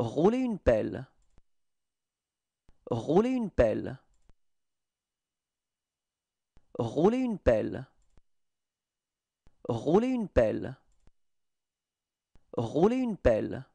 Roulez une pelle. Roulez une pelle. Roulez une pelle. Roulez une pelle. Roulez une pelle.